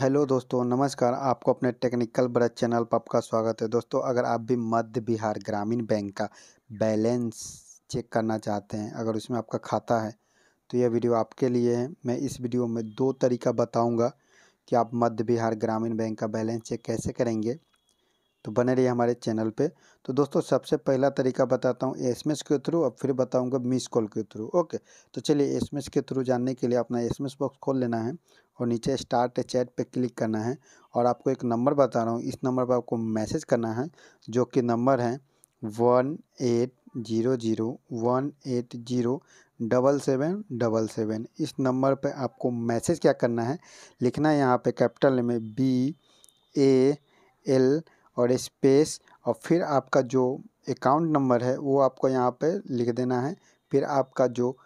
hello दोस्तों नमस्कार आपको अपने टेक्निकल ब्रज चैनल पर आपका स्वागत है दोस्तों अगर आप भी मध्य बिहार ग्रामीण बैंक का बैलेंस चेक करना चाहते हैं अगर उसमें आपका खाता है तो यह वीडियो आपके लिए है मैं इस वीडियो में दो तरीका बताऊंगा कि आप मध्य बिहार ग्रामीण बैंक का बैलेंस चेक कैसे करेंगे तो बने रहिए हमारे चैनल पर तो दोस्तों सबसे पहला तरीका बताता हूँ एस के थ्रू और फिर बताऊँगा मिस कॉल के थ्रू ओके तो चलिए एस के थ्रू जानने के लिए अपना एस बॉक्स खोल लेना है और नीचे स्टार्ट चैट पे क्लिक करना है और आपको एक नंबर बता रहा हूँ इस नंबर पर आपको मैसेज करना है जो कि नंबर है one eight zero zero one eight zero double seven double seven इस नंबर पे आपको मैसेज क्या करना है लिखना है यहाँ पे कैपिटल में बी ए एल और स्पेस और फिर आपका जो अकाउंट नंबर है वो आपको यहाँ पे लिख देना है फिर आपका जो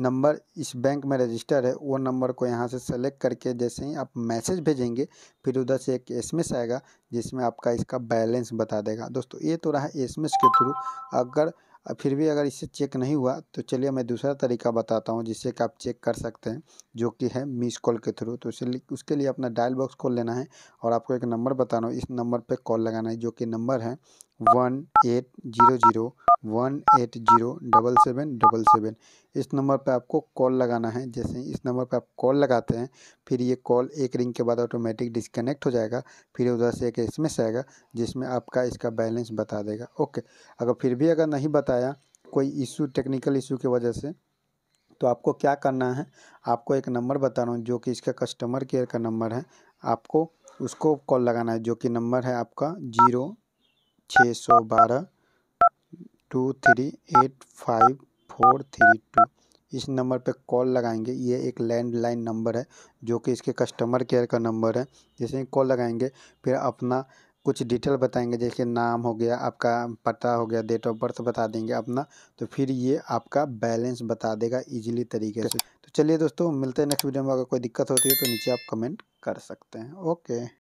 नंबर इस बैंक में रजिस्टर है वो नंबर को यहाँ से सेलेक्ट करके जैसे ही आप मैसेज भेजेंगे फिर उधर से एक एसएमएस आएगा जिसमें आपका इसका बैलेंस बता देगा दोस्तों ये तो रहा एसएमएस के थ्रू अगर फिर भी अगर इससे चेक नहीं हुआ तो चलिए मैं दूसरा तरीका बताता हूँ जिससे कि आप चेक कर सकते हैं जो कि है मिस कॉल के थ्रू तो इसलिए उसके लिए अपना डायल बॉक्स खोल लेना है और आपको एक नंबर बताना हो इस नंबर पर कॉल लगाना है जो कि नंबर है one eight zero zero one eight zero double seven double seven इस नंबर पे आपको कॉल लगाना है जैसे इस नंबर पे आप कॉल लगाते हैं फिर ये कॉल एक रिंग के बाद ऑटोमेटिक डिस्कनेक्ट हो जाएगा फिर उधर से एक एसएमएस आएगा जिसमें आपका इसका बैलेंस बता देगा ओके अगर फिर भी अगर नहीं बताया कोई इशू टेक्निकल इशू की वजह से तो आपको क्या करना है आपको एक नंबर बता रहा हूँ जो कि इसका कस्टमर केयर का नंबर है आपको उसको कॉल लगाना है जो कि नंबर है आपका जीरो छः सौ बारह two three eight five four three two इस नंबर पे कॉल लगाएंगे ये एक लैंडलाइन नंबर है जो कि इसके कस्टमर केयर का नंबर है जैसे ही कॉल लगाएंगे फिर अपना कुछ डिटेल बताएंगे जैसे नाम हो गया आपका पता हो गया डेट ऑफ बर्थ बता देंगे अपना तो फिर ये आपका बैलेंस बता देगा इजीली तरीके से तो चलिए दोस्तों मिलते हैं नेक्स्ट वीडियो में अगर कोई दिक्कत होती है तो नीचे आप कमेंट कर सकते हैं ओके